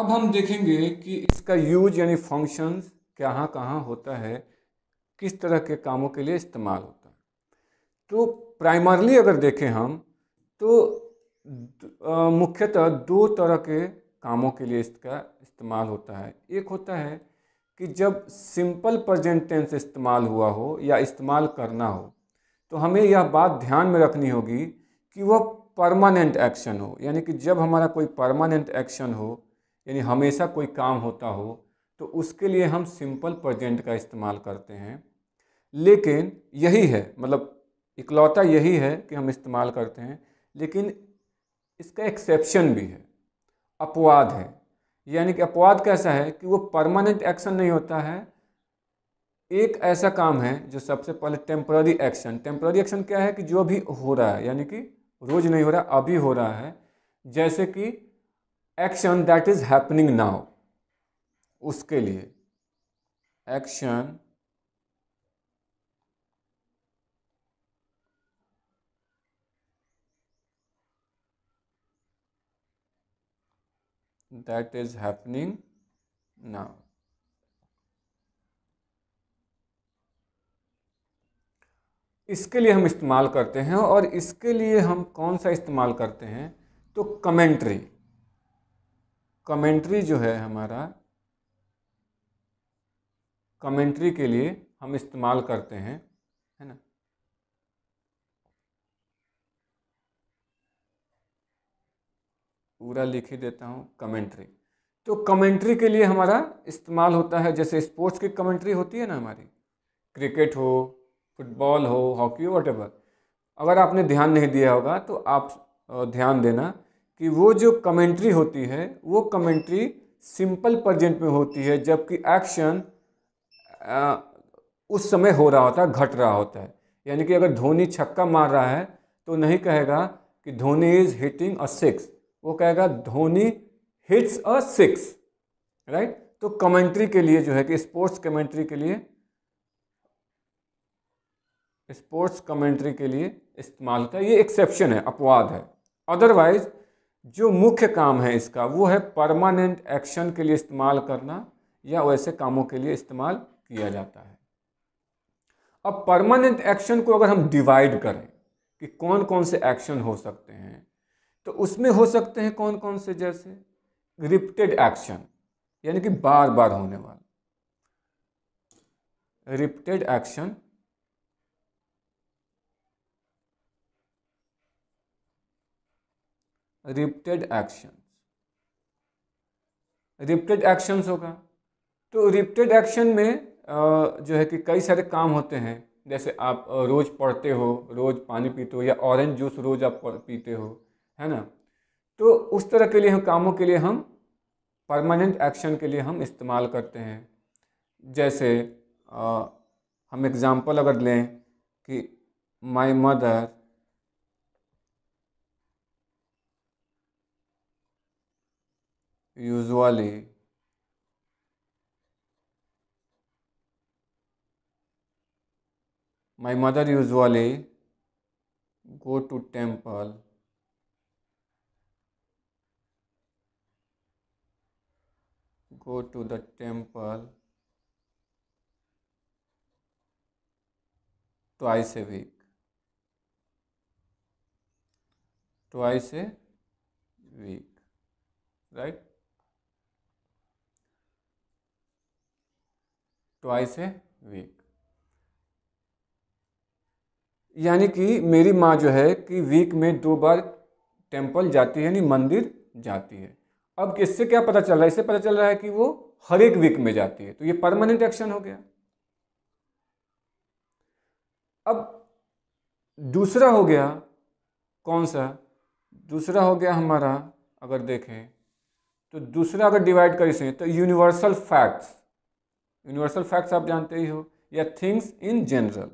अब हम देखेंगे कि इसका यूज यानी फंक्शंस कहाँ कहाँ होता है किस तरह के कामों के लिए इस्तेमाल होता है तो प्राइमरली अगर देखें हम तो मुख्यतः दो तरह के कामों के लिए इसका इस्तेमाल होता है एक होता है कि जब सिंपल प्रजेंटेंस टेंस इस्तेमाल हुआ हो या इस्तेमाल करना हो तो हमें यह बात ध्यान में रखनी होगी कि वह परमानेंट एक्शन हो यानी कि जब हमारा कोई परमानेंट एक्शन हो यानी हमेशा कोई काम होता हो तो उसके लिए हम सिंपल प्रजेंट का इस्तेमाल करते हैं लेकिन यही है मतलब इकलौता यही है कि हम इस्तेमाल करते हैं लेकिन इसका एक्सेप्शन भी है अपवाद है यानी कि अपवाद कैसा है कि वो परमानेंट एक्शन नहीं होता है एक ऐसा काम है जो सबसे पहले टेम्प्ररी एक्शन टेम्प्ररी एक्शन क्या है कि जो भी हो रहा है यानी कि रोज़ नहीं हो रहा अभी हो रहा है जैसे कि action that is happening now उसके लिए action that is happening now इसके लिए हम इस्तेमाल करते हैं और इसके लिए हम कौन सा इस्तेमाल करते हैं तो कमेंट्री कमेंट्री जो है हमारा कमेंट्री के लिए हम इस्तेमाल करते हैं है ना पूरा लिख ही देता हूँ कमेंट्री तो कमेंट्री के लिए हमारा इस्तेमाल होता है जैसे स्पोर्ट्स की कमेंट्री होती है ना हमारी क्रिकेट हो फुटबॉल हो हॉकी हो वट अगर आपने ध्यान नहीं दिया होगा तो आप ध्यान देना कि वो जो कमेंट्री होती है वो कमेंट्री सिंपल प्रजेंट में होती है जबकि एक्शन उस समय हो रहा होता है घट रहा होता है यानी कि अगर धोनी छक्का मार रहा है तो नहीं कहेगा कि Dhoni is hitting a six वो कहेगा Dhoni hits a six right तो कमेंट्री के लिए जो है कि स्पोर्ट्स कमेंट्री के लिए स्पोर्ट्स कमेंट्री के लिए इस्तेमाल का ये एक्सेप्शन है अपवाद है अदरवाइज जो मुख्य काम है इसका वो है परमानेंट एक्शन के लिए इस्तेमाल करना या वैसे कामों के लिए इस्तेमाल किया जाता है अब परमानेंट एक्शन को अगर हम डिवाइड करें कि कौन कौन से एक्शन हो सकते हैं तो उसमें हो सकते हैं कौन कौन से जैसे रिपीटेड एक्शन यानी कि बार बार होने वाला repeated action repeated action repeated actions होगा तो रिप्टेड एक्शन में जो है कि कई सारे काम होते हैं जैसे आप रोज़ पढ़ते हो रोज़ पानी पीते हो या ऑरेंज जूस रोज़ आप पीते हो है ना तो उस तरह के लिए हम कामों के लिए हम परमानेंट एक्शन के लिए हम इस्तेमाल करते हैं जैसे आ, हम एग्ज़ाम्पल अगर लें कि my mother usually my mother usually go to temple go to the temple twice a week twice a week right twice a week यानी कि मेरी माँ जो है कि वीक में दो बार टेम्पल जाती है यानी मंदिर जाती है अब इससे क्या पता चल रहा है इससे पता चल रहा है कि वो हर एक वीक में जाती है तो ये परमानेंट एक्शन हो गया अब दूसरा हो गया कौन सा दूसरा हो गया हमारा अगर देखें तो दूसरा अगर डिवाइड करें तो यूनिवर्सल फैक्ट्स यूनिवर्सल फैक्ट्स आप जानते ही हो या things in general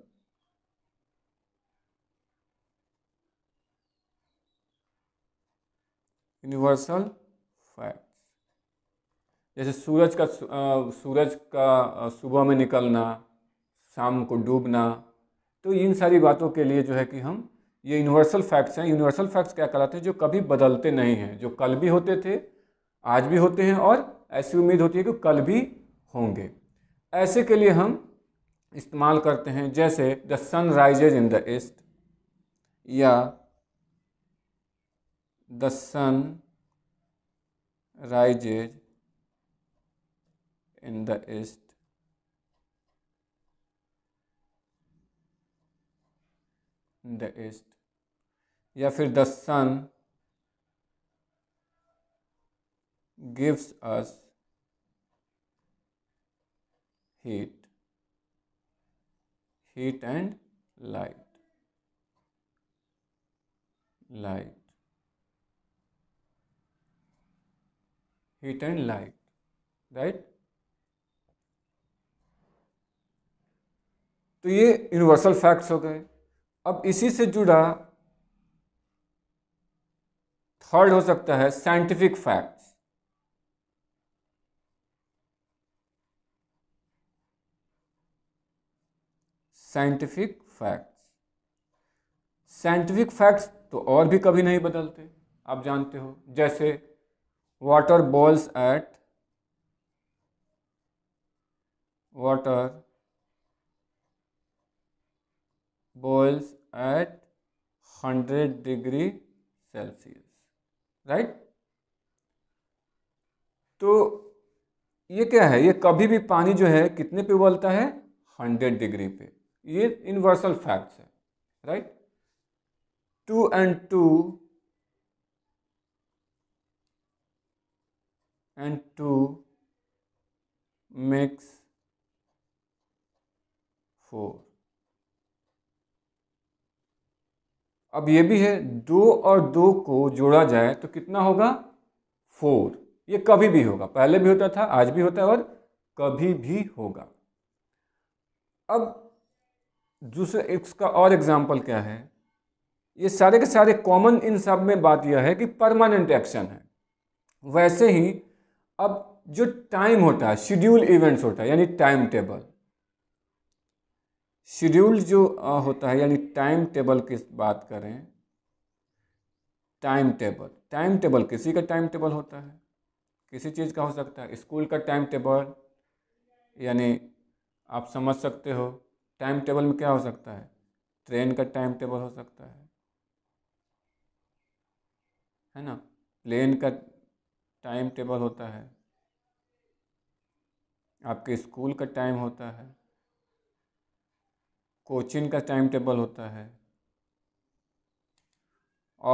universal facts जैसे सूरज का सूरज का सुबह में निकलना शाम को डूबना तो इन सारी बातों के लिए जो है कि हम ये यूनिवर्सल फैक्ट्स हैं यूनिवर्सल फैक्ट्स क्या कहलाते हैं जो कभी बदलते नहीं हैं जो कल भी होते थे आज भी होते हैं और ऐसी उम्मीद होती है कि कल भी होंगे ऐसे के लिए हम इस्तेमाल करते हैं जैसे the sun rises in the east या the sun rises in the east in the east या फिर the sun gives us heat heat and light light heat and light right तो ये यूनिवर्सल फैक्ट्स हो गए अब इसी से जुड़ा थर्ड हो सकता है scientific fact scientific facts scientific facts तो और भी कभी नहीं बदलते आप जानते हो जैसे water boils at water boils at hundred degree Celsius right तो ये क्या है ये कभी भी पानी जो है कितने पे उबलता है हंड्रेड डिग्री पे ये यूनिवर्सल फैक्ट्स है right two and two and two makes four अब ये भी है दो और दो को जोड़ा जाए तो कितना होगा फोर ये कभी भी होगा पहले भी होता था आज भी होता है और कभी भी होगा अब दूसरा इसका और एग्ज़ाम्पल क्या है ये सारे के सारे कॉमन इन सब में बात यह है कि परमानेंट एक्शन है वैसे ही अब जो टाइम होता है शेड्यूल इवेंट्स होता है यानी टाइम टेबल शेड्यूल जो होता है यानी टाइम टेबल की बात करें टाइम टेबल टाइम टेबल किसी का टाइम टेबल होता है किसी चीज़ का हो सकता है स्कूल का टाइम टेबल यानी आप समझ सकते हो टाइम टेबल में क्या हो सकता है ट्रेन का टाइम टेबल हो सकता है है ना प्लेन का टाइम टेबल होता है आपके स्कूल का टाइम होता है कोचिंग का टाइम टेबल होता है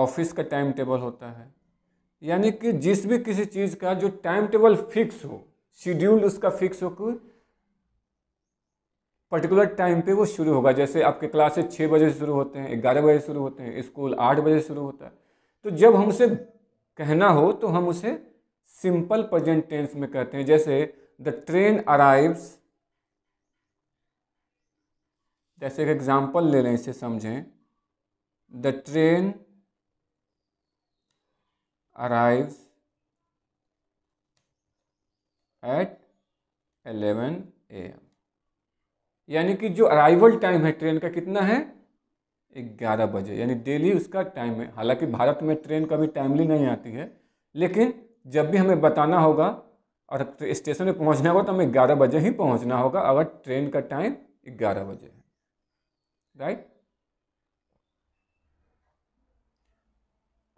ऑफिस का टाइम टेबल होता है यानी कि जिस भी किसी चीज़ का जो टाइम टेबल फिक्स हो शेड्यूल उसका फिक्स हो कि पर्टिकुलर टाइम पे वो शुरू होगा जैसे आपके क्लासेस छः बजे से शुरू होते हैं ग्यारह बजे शुरू होते हैं स्कूल आठ बजे शुरू होता है तो जब हम उसे कहना हो तो हम उसे सिंपल प्रजेंट टेंस में कहते हैं जैसे द ट्रेन अराइव्स जैसे एक एग्जाम्पल ले लें इसे समझें the train arrives at eleven A M यानी कि जो अराइवल टाइम है ट्रेन का कितना है ग्यारह बजे यानी डेली उसका टाइम है हालांकि भारत में ट्रेन कभी टाइमली नहीं आती है लेकिन जब भी हमें बताना होगा और स्टेशन में पहुंचना होगा तो हमें ग्यारह बजे ही पहुंचना होगा अगर ट्रेन का टाइम ग्यारह बजे है राइट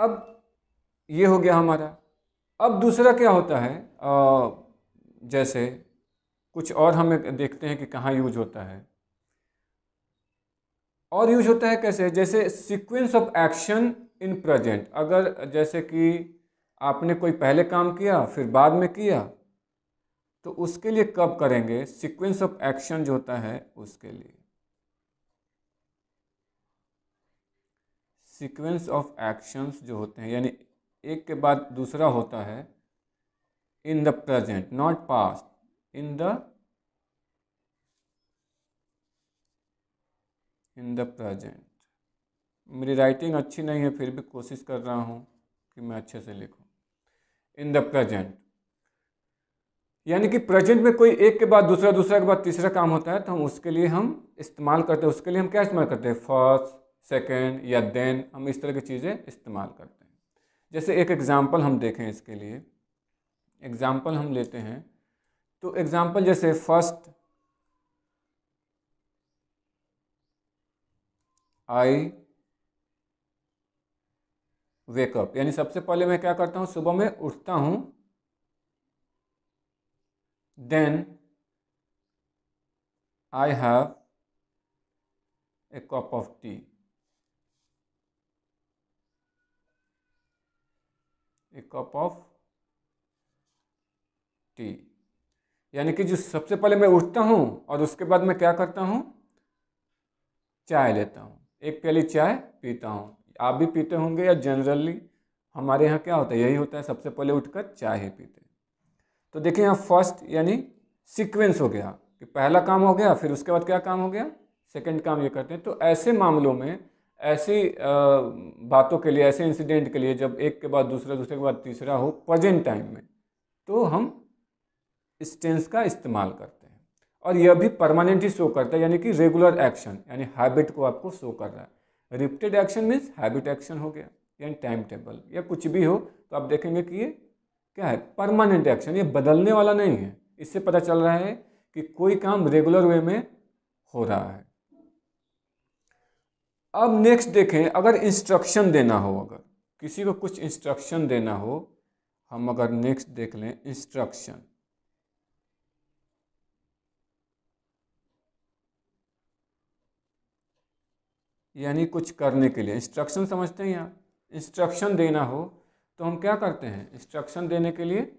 अब ये हो गया हमारा अब दूसरा क्या होता है आ, जैसे कुछ और हम देखते हैं कि कहाँ यूज होता है और यूज होता है कैसे जैसे sequence of action in present अगर जैसे कि आपने कोई पहले काम किया फिर बाद में किया तो उसके लिए कब करेंगे सीक्वेंस ऑफ एक्शन जो होता है उसके लिए सीक्वेंस ऑफ एक्शंस जो होते हैं यानी एक के बाद दूसरा होता है in the present not past in the in the present मेरी राइटिंग अच्छी नहीं है फिर भी कोशिश कर रहा हूँ कि मैं अच्छे से लिखूँ इन द प्रेजेंट यानी कि प्रेजेंट में कोई एक के बाद दूसरा दूसरा के बाद तीसरा काम होता है तो हम उसके लिए हम इस्तेमाल करते हैं उसके लिए हम क्या इस्तेमाल करते हैं फर्स्ट सेकेंड या देन हम इस तरह की चीज़ें इस्तेमाल करते हैं जैसे एक एग्ज़ाम्पल हम देखें इसके लिए एग्ज़ाम्पल हम लेते हैं तो एग्ज़ाम्पल जैसे फर्स्ट आई वेकअप यानी सबसे पहले मैं क्या करता हूँ सुबह में उठता हूँ then I have a cup of tea a cup of tea यानी कि जो सबसे पहले मैं उठता हूँ और उसके बाद मैं क्या करता हूँ चाय लेता हूँ एक प्याली चाय पीता हूँ आप भी पीते होंगे या जनरली हमारे यहाँ क्या होता है यही होता है सबसे पहले उठकर चाय ही पीते तो देखिए यहाँ फर्स्ट यानी सीक्वेंस हो गया कि पहला काम हो गया फिर उसके बाद क्या काम हो गया सेकंड काम ये करते हैं तो ऐसे मामलों में ऐसी बातों के लिए ऐसे इंसिडेंट के लिए जब एक के बाद दूसरा दूसरे के बाद तीसरा हो प्रजेंट टाइम में तो हम स्टेंस टेंस का इस्तेमाल करते हैं और यह भी परमानेंट ही शो करता है यानी कि रेगुलर एक्शन यानी हैबिट को आपको शो कर रहा है repeated action means habit action हो गया यानी टाइम टेबल या कुछ भी हो तो आप देखेंगे कि ये क्या है परमानेंट एक्शन ये बदलने वाला नहीं है इससे पता चल रहा है कि कोई काम रेगुलर वे में हो रहा है अब नेक्स्ट देखें अगर इंस्ट्रक्शन देना हो अगर किसी को कुछ इंस्ट्रक्शन देना हो हम अगर नेक्स्ट देख लें इंस्ट्रक्शन यानी कुछ करने के लिए इंस्ट्रक्शन समझते हैं यहाँ इंस्ट्रक्शन देना हो तो हम क्या करते हैं इंस्ट्रक्शन देने के लिए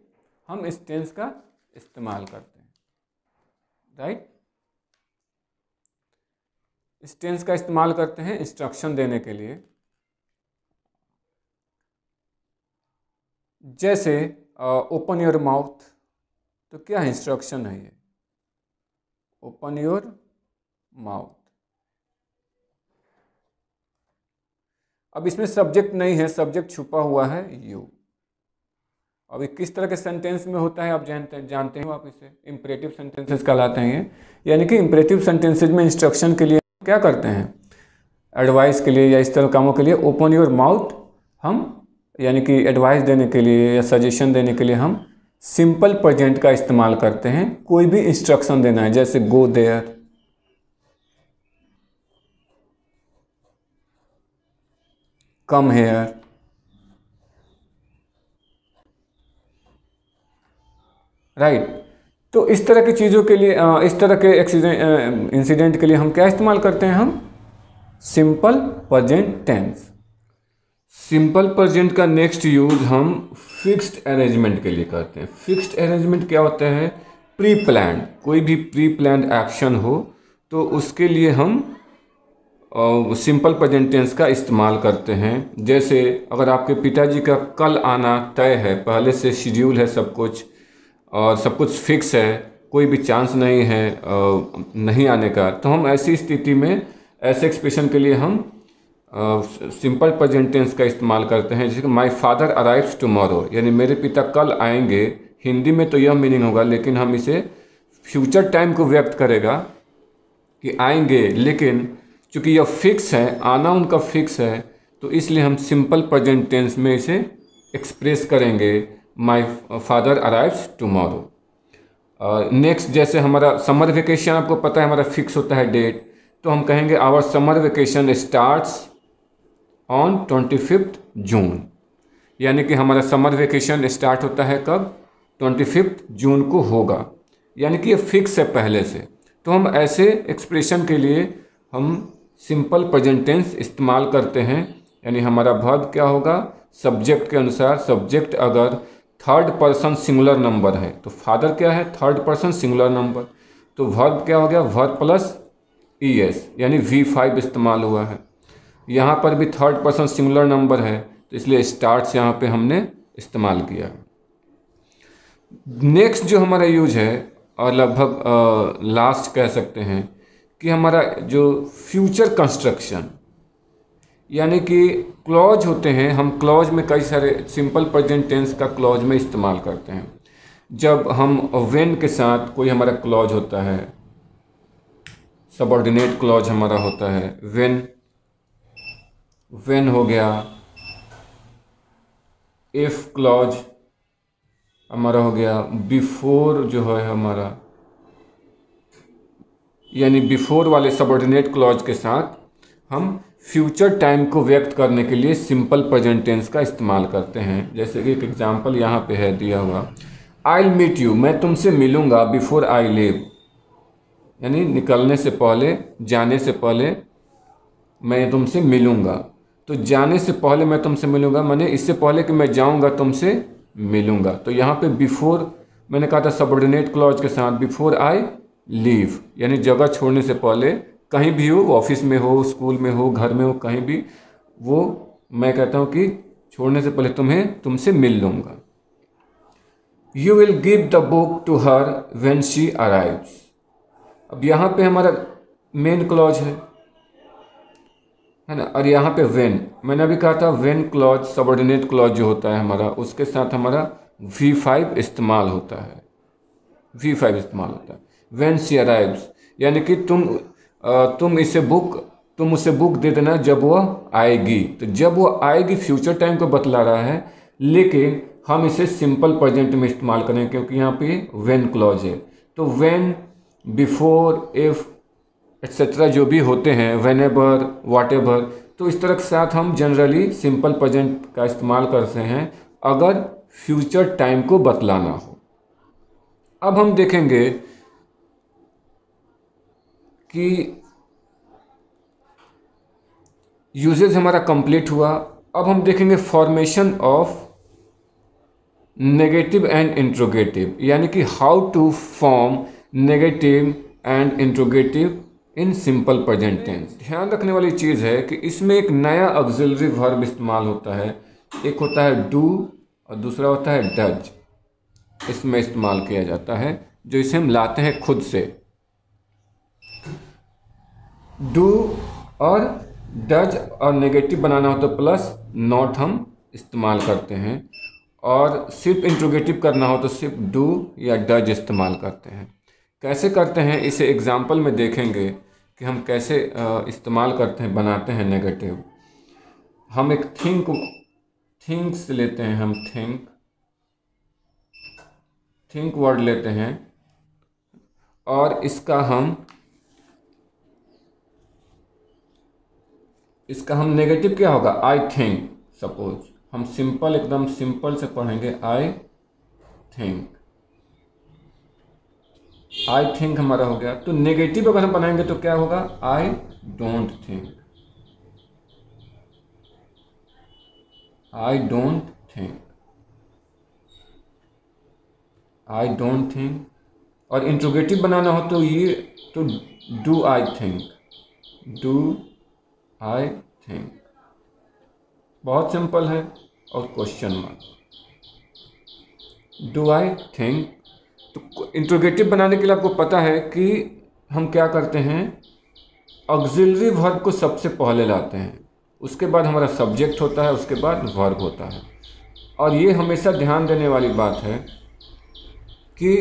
हम इस टेंस का इस्तेमाल करते हैं राइट इस टेंस का इस्तेमाल करते हैं इंस्ट्रक्शन देने के लिए जैसे ओपन योर माउथ तो क्या है इंस्ट्रक्शन है ये ओपन योर माउथ अब इसमें सब्जेक्ट नहीं है सब्जेक्ट छुपा हुआ है यू अब ये किस तरह के सेंटेंस में होता है आप जानते हैं जानते हैं आप इसे इम्परेटिव सेंटेंसेज कहलाते हैं यानी कि इम्परेटिव सेंटेंसेज में इंस्ट्रक्शन के लिए क्या करते हैं एडवाइस के लिए या इस तरह कामों के लिए ओपन योर माउथ हम यानी कि एडवाइस देने के लिए या सजेशन देने के लिए हम सिंपल प्रजेंट का इस्तेमाल करते हैं कोई भी इंस्ट्रक्शन देना है जैसे go there come here right तो इस तरह की चीज़ों के लिए इस तरह के एक्सीडेंट इंसिडेंट के लिए हम क्या इस्तेमाल करते हैं हम simple present tense simple present का नेक्स्ट यूज हम फिक्स्ड अरेंजमेंट के लिए करते हैं फिक्स्ड अरेंजमेंट क्या होता है प्री प्लान कोई भी प्री प्लान एक्शन हो तो उसके लिए हम सिंपल प्रेजेंट टेंस का इस्तेमाल करते हैं जैसे अगर आपके पिताजी का कल आना तय है पहले से शेड्यूल है सब कुछ और सब कुछ फिक्स है कोई भी चांस नहीं है नहीं आने का तो हम ऐसी स्थिति में ऐसे एक्सप्रेशन के लिए हम सिंपल प्रेजेंट टेंस का इस्तेमाल करते हैं जैसे माय फादर अराइव्स टुमारो यानी मेरे पिता कल आएंगे हिंदी में तो यह मीनिंग होगा लेकिन हम इसे फ्यूचर टाइम को व्यक्त करेगा कि आएंगे लेकिन चूँकि यह फिक्स है आना उनका फिक्स है तो इसलिए हम सिंपल प्रजेंट टेंस में इसे एक्सप्रेस करेंगे my father arrives tomorrow next जैसे हमारा समर वेकेशन आपको पता है हमारा फिक्स होता है डेट तो हम कहेंगे our summer vacation starts on twenty fifth June यानी कि हमारा समर वेकेशन स्टार्ट होता है कब ट्वेंटी फिफ्थ जून को होगा यानी कि ये फिक्स है पहले से तो हम ऐसे एक्सप्रेशन के लिए हम सिंपल प्रेजेंट टेंस इस्तेमाल करते हैं यानी हमारा वर्ब क्या होगा सब्जेक्ट के अनुसार सब्जेक्ट अगर थर्ड पर्सन सिंगुलर नंबर है तो फादर क्या है थर्ड पर्सन सिंगुलर नंबर तो वर्ब क्या हो गया वर्ब प्लस ई एस यानी वी फाइव इस्तेमाल हुआ है यहाँ पर भी थर्ड पर्सन सिंगुलर नंबर है तो इसलिए स्टार्ट्स यहाँ पे हमने इस्तेमाल किया नेक्स्ट जो हमारा यूज है और लगभग लास्ट कह सकते हैं कि हमारा जो फ्यूचर कंस्ट्रक्शन यानी कि क्लॉज होते हैं हम क्लॉज में कई सारे सिंपल प्रेजेंट टेंस का क्लॉज में इस्तेमाल करते हैं जब हम वेन के साथ कोई हमारा क्लॉज होता है सबॉर्डिनेट क्लॉज हमारा होता है वेन वेन हो गया इफ क्लॉज हमारा हो गया बिफोर जो है हमारा यानी बिफोर वाले सबॉर्डिनेट क्लॉज के साथ हम फ्यूचर टाइम को व्यक्त करने के लिए सिंपल प्रजेंटेंस का इस्तेमाल करते हैं जैसे कि एक एग्जाम्पल यहाँ पे है दिया हुआ आई मीट यू मैं तुमसे मिलूँगा बिफोर आई लिव यानी निकलने से पहले जाने से पहले मैं तुमसे मिलूँगा तो जाने से पहले मैं तुमसे मिलूँगा मैंने इससे पहले कि मैं जाऊँगा तुमसे मिलूँगा तो यहाँ पे बिफोर मैंने कहा था सबॉर्डिनेट क्लॉज के साथ बिफोर आई लीव यानी जगह छोड़ने से पहले कहीं भी हो ऑफिस में हो स्कूल में हो घर में हो कहीं भी वो मैं कहता हूँ कि छोड़ने से पहले तुम्हें तुमसे मिल लूँगा you will give the book to her when she arrive अब यहाँ पे हमारा मेन क्लॉज है है ना और यहाँ पे वेन मैंने अभी कहा था वेन क्लॉज सबॉर्डिनेट क्लॉज जो होता है हमारा उसके साथ हमारा वी फाइव इस्तेमाल होता है वी फाइव इस्तेमाल होता है वेन सी अराइव्स यानी कि तुम तुम इसे बुक तुम उसे बुक दे देना जब वह आएगी तो जब वह आएगी फ्यूचर टाइम को बतला रहा है लेकिन हम इसे सिंपल प्रेजेंट में इस्तेमाल करें क्योंकि यहाँ पे वेन क्लॉज है तो वेन बिफोर इफ़ एट्सेट्रा जो भी होते हैं वेन एवर वाट एवर तो इस तरह के साथ हम जनरली सिंपल प्रेजेंट का इस्तेमाल करते हैं अगर फ्यूचर टाइम को बतलाना हो अब हम देखेंगे कि यूजेज हमारा कंप्लीट हुआ अब हम देखेंगे formation of negative and interrogative यानी कि how to form negative and interrogative in simple present tense ध्यान रखने वाली चीज़ है कि इसमें एक नया ऑक्सिलरी वर्ब इस्तेमाल होता है एक होता है डू और दूसरा होता है डज इसमें इस्तेमाल किया जाता है जो इसे हम लाते हैं खुद से डू और डज और नेगेटिव बनाना हो तो प्लस नॉट हम इस्तेमाल करते हैं और सिर्फ इंट्रोगेटिव करना हो तो सिर्फ डू या डज इस्तेमाल करते हैं कैसे करते हैं इसे एग्ज़ाम्पल में देखेंगे कि हम कैसे इस्तेमाल करते हैं बनाते हैं नेगेटिव हम एक थिंक थिंक्स लेते हैं हम थिंक थिंक वर्ड लेते हैं और इसका हम इसका हम नेगेटिव क्या होगा आई थिंक सपोज हम सिंपल एकदम सिंपल से पढ़ेंगे आई थिंक आई थिंक हमारा हो गया तो नेगेटिव अगर हम बनाएंगे तो क्या होगा I don't think I don't think I don't think और इंट्रोगेटिव बनाना हो तो ये तो do I think do I think बहुत सिंपल है और question mark do I think तो इंट्रोगेटिव बनाने के लिए आपको पता है कि हम क्या करते हैं ऑक्जिलरी वर्ब को सबसे पहले लाते हैं उसके बाद हमारा सब्जेक्ट होता है उसके बाद वर्ब होता है और ये हमेशा ध्यान देने वाली बात है कि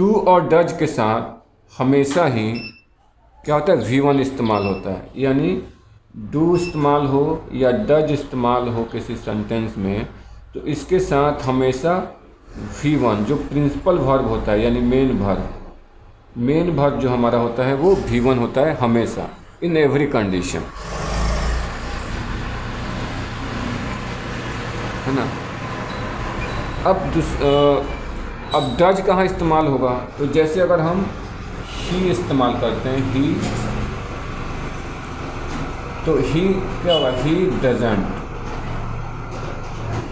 डू और डज के साथ हमेशा ही क्या होता है वी वन इस्तेमाल होता है यानी डू इस्तेमाल हो या डज इस्तेमाल हो किसी सेंटेंस में तो इसके साथ हमेशा वी वन जो प्रिंसिपल वर्ब होता है यानी मेन वर्ब मेन वर्ब जो हमारा होता है वो वी वन होता है हमेशा इन एवरी कंडीशन है ना अब अब डज कहाँ इस्तेमाल होगा तो जैसे अगर हम ही इस्तेमाल करते हैं ही तो ही क्या हुआ he doesn't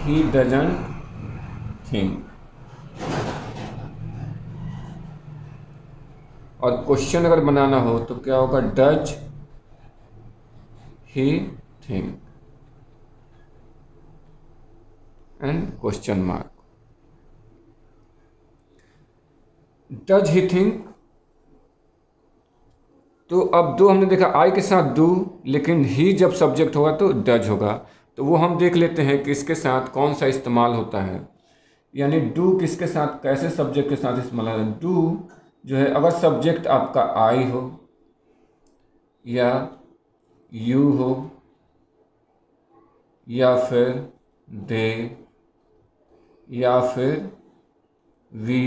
he doesn't think और क्वेश्चन अगर बनाना हो तो क्या होगा does he think and question mark does he think तो अब दो हमने देखा आई के साथ डू लेकिन ही जब सब्जेक्ट होगा तो डज होगा तो वो हम देख लेते हैं कि इसके साथ कौन सा इस्तेमाल होता है यानी डू किसके साथ कैसे सब्जेक्ट के साथ इस्तेमाल होता है डू जो है अगर सब्जेक्ट आपका आई हो या यू हो या फिर दे या फिर वी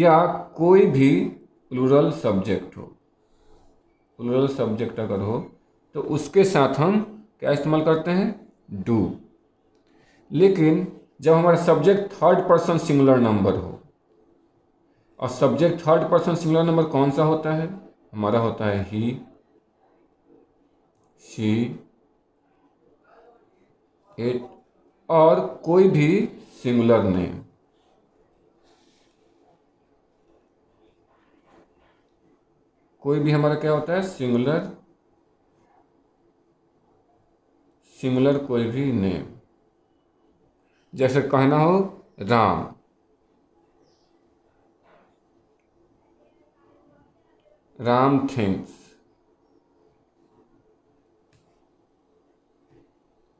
या कोई भी प्लूरल सब्जेक्ट हो प्लूरल सब्जेक्ट अगर हो तो उसके साथ हम क्या इस्तेमाल करते हैं डू लेकिन जब हमारा subject third person singular number हो और subject third person singular number कौन सा होता है हमारा होता है ही शी इट और कोई भी सिंगुलर नेम कोई भी हमारा क्या होता है सिंगुलर सिंगुलर कोई भी नेम जैसे कहना हो राम राम थिंग्स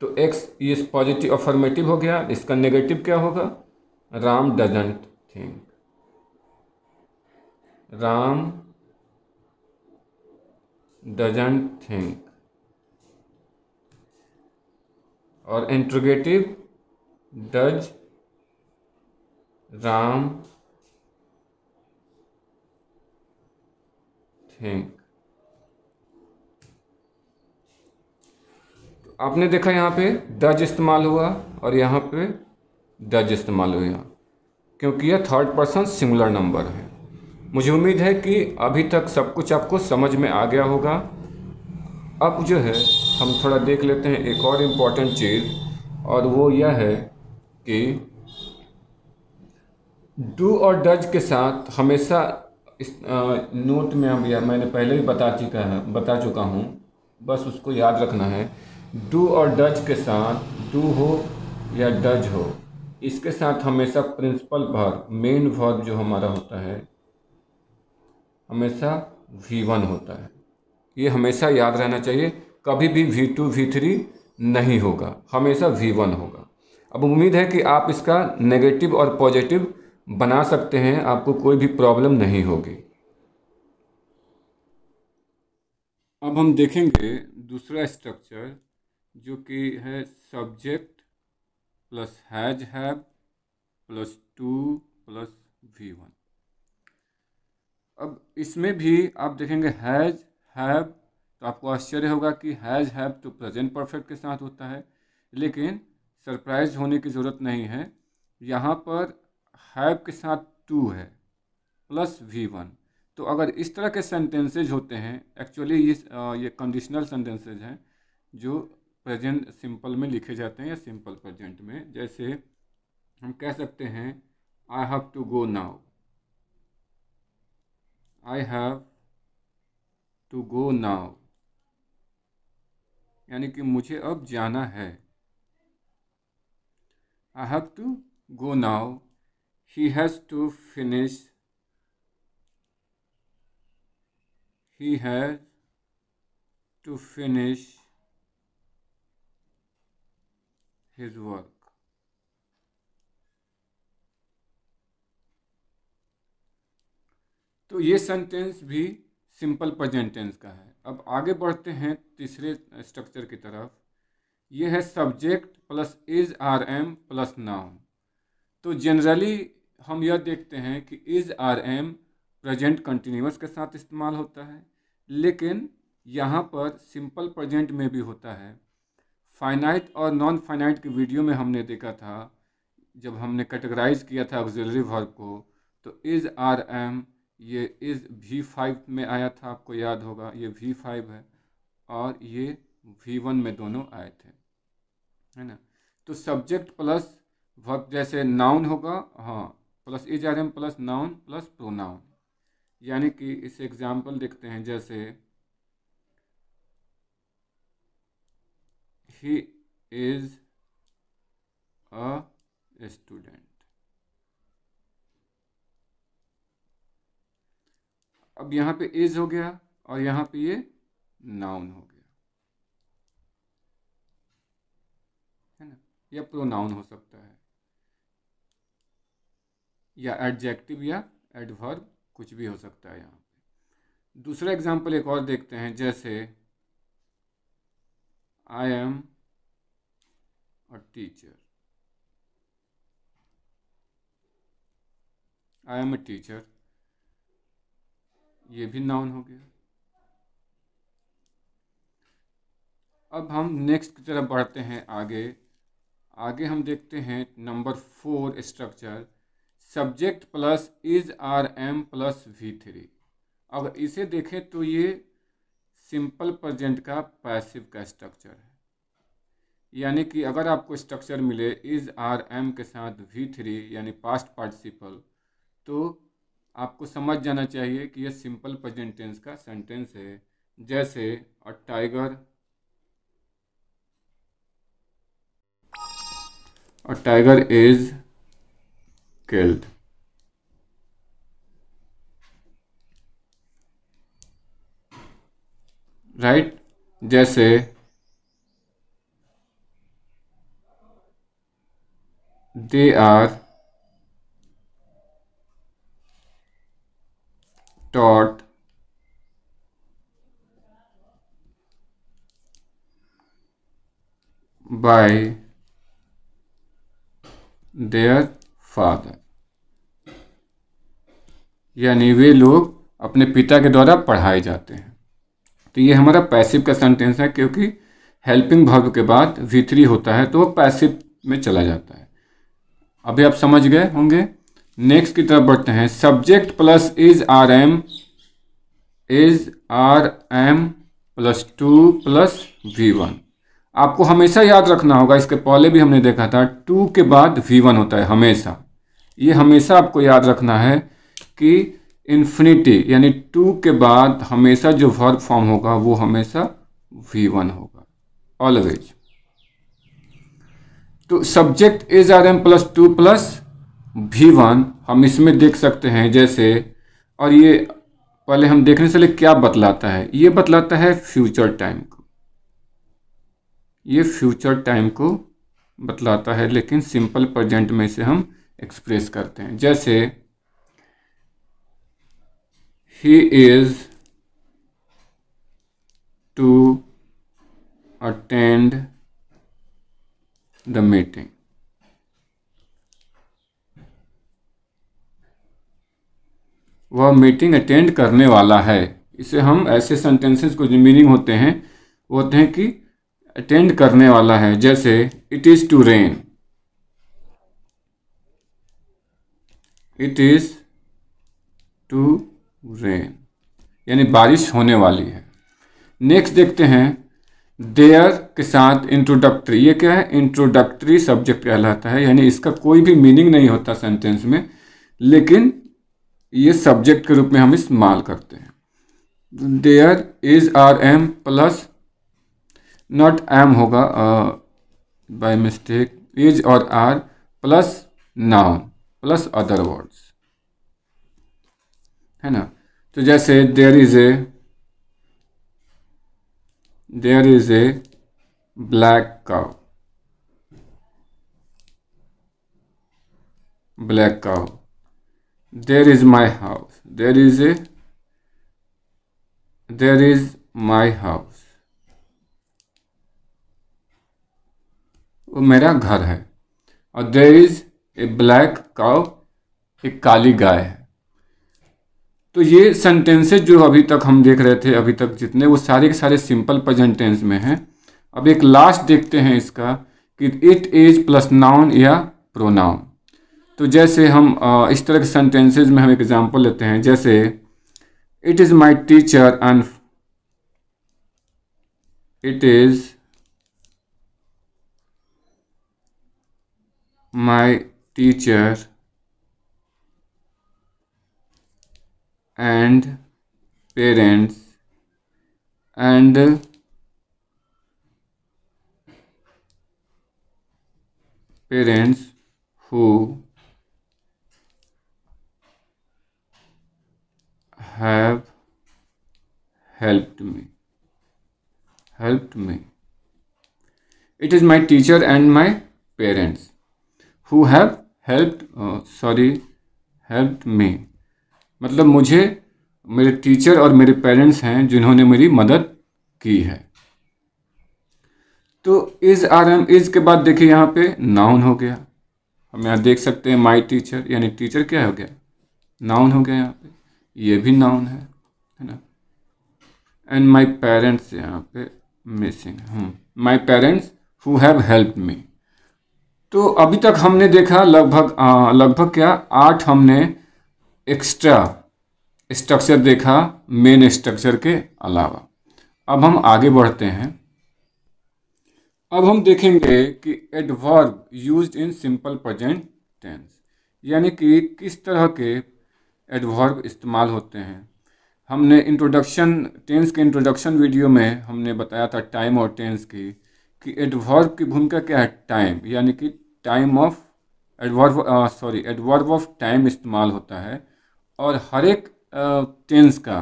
तो एक्स ये पॉजिटिव अफर्मेटिव हो गया इसका नेगेटिव क्या होगा Ram doesn't think Ram doesn't think और इंट्रोगेटिव डज राम थिंक तो आपने देखा यहाँ पे डज इस्तेमाल हुआ और यहाँ पे डज इस्तेमाल हुआ क्योंकि यह थर्ड पर्सन सिंगुलर नंबर है मुझे उम्मीद है कि अभी तक सब कुछ आपको समझ में आ गया होगा अब जो है हम थोड़ा देख लेते हैं एक और इम्पॉर्टेंट चीज़ और वो यह है कि डू और डज के साथ हमेशा इस नोट में हम या मैंने पहले भी बता चुका है बता चुका हूँ बस उसको याद रखना है डू और डज के साथ डू हो या डज हो इसके साथ हमेशा प्रिंसिपल भाग मेन भाग जो हमारा होता है हमेशा वी वन होता है ये हमेशा याद रहना चाहिए कभी भी वी टू वी थ्री नहीं होगा हमेशा वी वन होगा अब उम्मीद है कि आप इसका नेगेटिव और पॉजिटिव बना सकते हैं आपको कोई भी प्रॉब्लम नहीं होगी अब हम देखेंगे दूसरा स्ट्रक्चर जो कि है subject plus has have plus to plus V one अब इसमें भी आप देखेंगे हैज़ हैव तो आपको आश्चर्य होगा कि हैज़ हैव तो प्रेजेंट परफेक्ट के साथ होता है लेकिन सरप्राइज होने की ज़रूरत नहीं है यहाँ पर हैव के साथ टू है प्लस वी वन तो अगर इस तरह के सेंटेंसेज होते हैं एक्चुअली ये ये कंडीशनल सेंटेंसेज हैं जो प्रेजेंट सिंपल में लिखे जाते हैं या सिंपल प्रेजेंट में जैसे हम कह सकते हैं I have to go now I have to go now यानी कि मुझे अब जाना है I have to go now he has to finish he has to finish his work तो ये सेंटेंस भी सिंपल प्रजेंटेंस टेंस का है अब आगे बढ़ते हैं तीसरे स्ट्रक्चर की तरफ ये है subject plus is are am plus noun तो जनरली हम यह देखते हैं कि is are am present continuous के साथ इस्तेमाल होता है लेकिन यहाँ पर सिंपल प्रजेंट में भी होता है फाइनाइट और नॉन फाइनाइट की वीडियो में हमने देखा था जब हमने कैटेगराइज किया था ऑक्जिलरी वर्ब को तो इज़ आर एम ये इस वी फाइव में आया था आपको याद होगा ये वी फाइव है और ये वी वन में दोनों आए थे है ना तो सब्जेक्ट प्लस वर्क जैसे नाउन होगा हाँ plus is are am plus noun plus pronoun यानी कि इसे एग्जाम्पल देखते हैं जैसे ही इज़ अ स्टूडेंट अब यहाँ पे इज हो गया और यहाँ पे ये नाउन हो गया है ना या प्रोनाउन हो सकता है या एडजेक्टिव या एडवर्ब कुछ भी हो सकता है यहाँ पे दूसरा एग्जाम्पल एक और देखते हैं जैसे I am a teacher I am a teacher ये भी नाउन हो गया अब हम नेक्स्ट की तरफ बढ़ते हैं आगे आगे हम देखते हैं number four structure subject plus is are am plus V three अब इसे देखें तो ये सिंपल प्रजेंट का पैसिव का स्ट्रक्चर है यानी कि अगर आपको स्ट्रक्चर मिले इज़ आर एम के साथ वी थ्री यानी पास्ट पार्टिसिपल तो आपको समझ जाना चाहिए कि यह सिंपल प्रेजेंट टेंस का सेंटेंस है जैसे a tiger a tiger is killed right जैसे they are dot by their father यानी वे लोग अपने पिता के द्वारा पढ़ाए जाते हैं तो ये हमारा पैसिव का सेंटेंस है क्योंकि हेल्पिंग भर्व के बाद वी थ्री होता है तो वो पैसिव में चला जाता है अभी आप समझ गए होंगे नेक्स्ट की तरफ बढ़ते हैं subject plus is are am is are am plus to plus V one आपको हमेशा याद रखना होगा इसके पहले भी हमने देखा था टू के बाद वी वन होता है हमेशा ये हमेशा आपको याद रखना है कि इन्फिनिटी यानी टू के बाद हमेशा जो वर्ब फॉर्म होगा वो हमेशा वी वन होगा ऑलवेज तो subject is are am plus to plus V one हम इसमें देख सकते हैं जैसे और ये पहले हम देखने से ले क्या बतलाता है ये बतलाता है फ्यूचर टाइम को ये फ्यूचर टाइम को बतलाता है लेकिन सिंपल प्रेजेंट में इसे हम एक्सप्रेस करते हैं जैसे he is to attend the meeting वह मीटिंग अटेंड करने वाला है इसे हम ऐसे सेंटेंसेस को जो मीनिंग होते हैं वो होते हैं कि अटेंड करने वाला है जैसे it is to rain it is to rain यानी बारिश होने वाली है नेक्स्ट देखते हैं देयर के साथ इंट्रोडक्टरी ये क्या है इंट्रोडक्टरी सब्जेक्ट कहलाता है यानी इसका कोई भी मीनिंग नहीं होता सेंटेंस में लेकिन ये सब्जेक्ट के रूप में हम इस्तेमाल करते हैं there is are am plus not am होगा बाय मिस्टेक इज और are plus noun plus other words है ना तो जैसे there is a there is a black cow black cow there is my house there is a there is my house वो मेरा घर है और there is a black cow एक काली गाय है तो ये सेंटेंसेज जो अभी तक हम देख रहे थे अभी तक जितने वो सारे के सारे सिंपल प्रजेंटेंस में हैं अब एक लास्ट देखते हैं इसका कि इट इज प्लस नाउन या प्रोनाउन तो जैसे हम इस तरह के सेंटेंसेज में हम एग्जाम्पल लेते हैं जैसे it is my teacher and it is my teacher and parents and parents who have helped me helped me it is my teacher and my parents who have helped sorry helped me मतलब मुझे मेरे teacher और मेरे parents हैं जिन्होंने मेरी मदद की है तो इज आर एम इज के बाद देखिए यहाँ पे नाउन हो गया हम यहाँ देख सकते हैं माई टीचर यानी टीचर क्या हो गया नाउन हो गया यहाँ पे ये भी नाउन है है ना एंड माई पेरेंट्स यहाँ पे missing my parents who have help me तो अभी तक हमने देखा लगभग हाँ, लगभग क्या आठ हमने एक्स्ट्रा स्ट्रक्चर देखा मेन स्ट्रक्चर के अलावा अब हम आगे बढ़ते हैं अब हम देखेंगे कि adverb used in simple present tense यानी कि किस तरह के एडवर्ब इस्तेमाल होते हैं हमने इंट्रोडक्शन टेंस के इंट्रोडक्शन वीडियो में हमने बताया था टाइम और टेंस की कि एडवर्ब की भूमिका क्या है टाइम यानी कि time of adverb sorry adverb of time इस्तेमाल होता है और हर एक टेंस का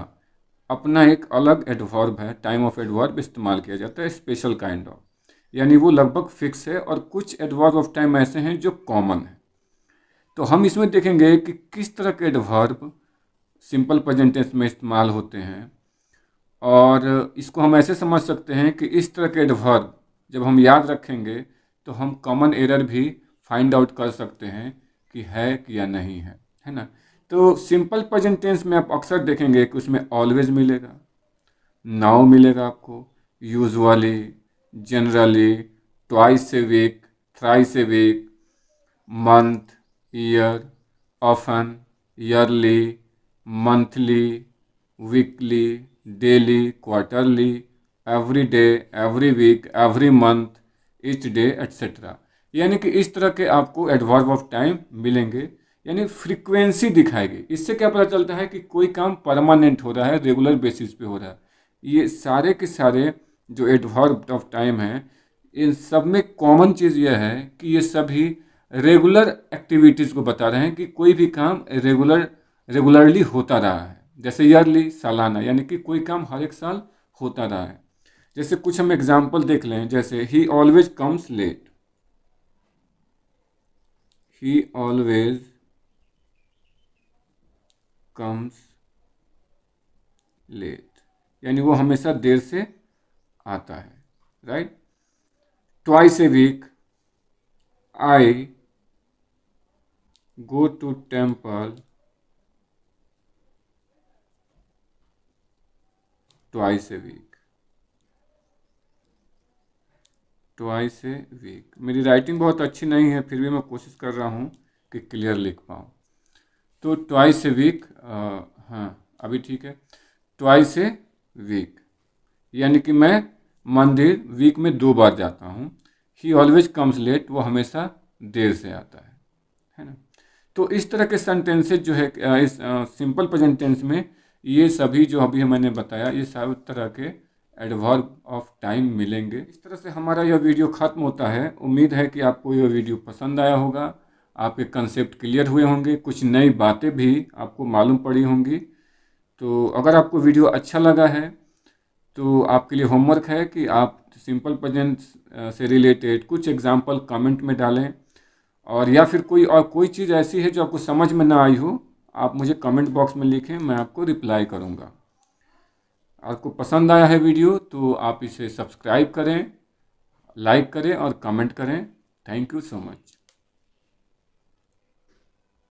अपना एक अलग एडवर्ब है टाइम ऑफ एडवर्ब इस्तेमाल किया जाता है स्पेशल काइंड ऑफ यानी वो लगभग फिक्स है और कुछ एडवर्ब ऑफ टाइम ऐसे हैं जो कॉमन है तो हम इसमें देखेंगे कि किस तरह के एडवर्ब सिंपल प्रजेंटेंस में इस्तेमाल होते हैं और इसको हम ऐसे समझ सकते हैं कि इस तरह के एडवर्ब जब हम याद रखेंगे तो हम कॉमन एरर भी फाइंड आउट कर सकते हैं कि है कि या नहीं है है ना तो सिंपल प्रजेंटेंस में आप अक्सर देखेंगे कि उसमें ऑलवेज मिलेगा नाउ मिलेगा आपको usually generally twice a week thrice a week month year often yearly monthly weekly daily quarterly every day every week every month each day etcetera यानी कि इस तरह के आपको एडवर्ब ऑफ टाइम मिलेंगे यानी फ्रीक्वेंसी दिखाएगी इससे क्या पता चलता है कि कोई काम परमानेंट हो रहा है रेगुलर बेसिस पे हो रहा है ये सारे के सारे जो एडवर्ब ऑफ टाइम हैं इन सब में कॉमन चीज़ यह है कि ये सभी रेगुलर एक्टिविटीज़ को बता रहे हैं कि कोई भी काम रेगुलर रेगुलरली होता रहा है जैसे ईयरली सालाना यानी कि कोई काम हर एक साल होता रहा है जैसे कुछ हम एग्जाम्पल देख लें जैसे he always comes late he always comes late यानी वो हमेशा देर से आता है right twice a week I go to temple twice a week twice a week मेरी राइटिंग बहुत अच्छी नहीं है फिर भी मैं कोशिश कर रहा हूँ कि क्लियर लिख पाऊँ तो ट्वाइस ए वीक हाँ अभी ठीक है ट्वाइस ए वीक यानी कि मैं मंदिर वीक में दो बार जाता हूँ ही ऑलवेज कम्स लेट वो हमेशा देर से आता है है ना तो इस तरह के सेंटेंसेज जो है इस सिंपल प्रजेंटेंस में ये सभी जो अभी मैंने बताया ये सब तरह के एडवर्ब ऑफ टाइम मिलेंगे इस तरह से हमारा यह वीडियो ख़त्म होता है उम्मीद है कि आपको यह वीडियो पसंद आया होगा आपके कंसेप्ट क्लियर हुए होंगे कुछ नई बातें भी आपको मालूम पड़ी होंगी तो अगर आपको वीडियो अच्छा लगा है तो आपके लिए होमवर्क है कि आप सिंपल प्रजेंट से रिलेटेड कुछ एग्जाम्पल कमेंट में डालें और या फिर कोई और कोई चीज़ ऐसी है जो आपको समझ में ना आई हो आप मुझे कमेंट बॉक्स में लिखें मैं आपको रिप्लाई करूँगा आपको पसंद आया है वीडियो तो आप इसे सब्सक्राइब करें लाइक करें और कमेंट करें थैंक यू सो मच